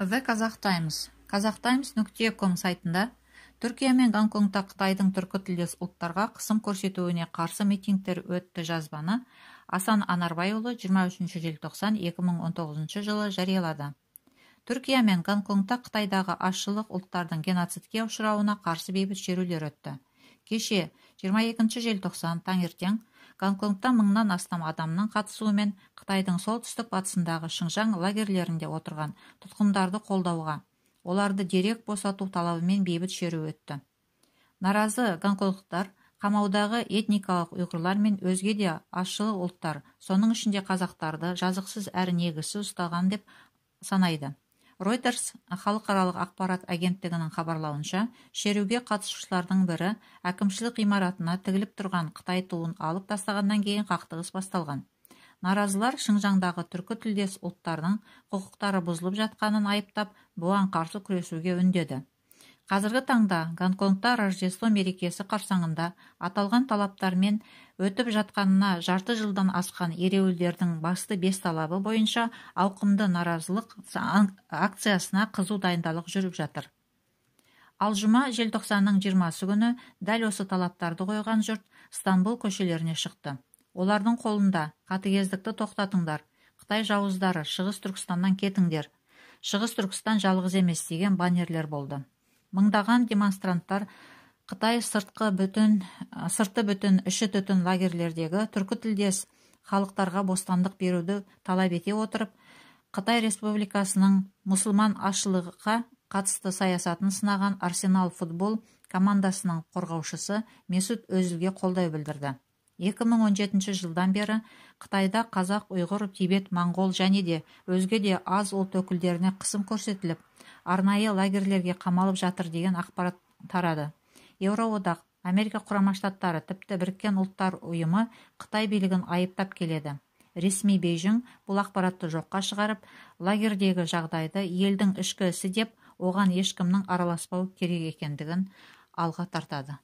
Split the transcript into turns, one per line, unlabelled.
The Қазақ Times нүкте ком сайтында түркия мен гонконгта қытайдың түркі тілдес ұлттарға қысым көрсетуіне қарсы митингтер өтті жазбаны асан анарбайұлы 23 желтоқсан 2019 жылы жариялады түркия мен гонконгта қытайдағы азшылық ұлттардың геноцидке ұшырауына қарсы бейбіт шерулер өтті кеше 22 желтоқсан таңертең гонконгта мыңнан астам адамның қатысуымен қытайдың солтүстік батысындағы шыңжаң лагерлерінде отырған тұтқындарды қолдауға оларды дерек босату талабымен бейбіт шеру өтті наразы гонконгтықтар қамаудағы этникалық ұйғырлар мен өзге де азшылық ұлттар соның ішінде қазақтарды жазықсыз әрі негізсіз ұстаған деп санайды Reuters халықаралық ақпарат агенттігінің хабарлауынша, шеруге қатысушылардың бірі әкімшілік ғимаратына тігіліп тұрған Қытай туын алып тастағаннан кейін қақтығыс басталған. Наразылар Шыңжаңдағы түркі тілдес ұлттардың құқықтары бұзылып жатқанын айыптап, бұған қарсы күресуге үндеді қазіргі таңда гонконгта рождество мерекесі қарсаңында аталған талаптармен өтіп жатқанына жарты жылдан асқан ереуілдердің басты бес талабы бойынша ауқымды наразылық акциясына қызу дайындалық жүріп жатыр ал жұма желтоқсанның жиырмасы күні дәл осы талаптарды қойған жұрт стамбул көшелеріне шықты олардың қолында қатыгездікті тоқтатыңдар қытай жауыздары шығыс түркістаннан кетіңдер шығыс түркістан жалғыз емес деген баннерлер болды мыңдаған демонстранттар қытай сыртқы бүтін сырты бүтін іші түтін лагерлердегі түркі тілдес халықтарға бостандық беруді талап ете отырып қытай республикасының мұсылман азшылыққа қатысты саясатын сынаған арсенал футбол командасының қорғаушысы месут өзілге қолдау білдірді 2017 жылдан бері қытайда қазақ ұйғыр тибет моңғол және де өзге де аз ұлт өкілдеріне қысым көрсетіліп арнайы лагерлерге қамалып жатыр деген ақпарат тарады еуроодақ америка құрама штаттары тіпті біріккен ұлттар ұйымы қытай билігін айыптап келеді ресми бейжің бұл ақпаратты жоққа шығарып лагердегі жағдайды елдің ішкі ісі деп оған ешкімнің араласпау керек екендігін алға тартады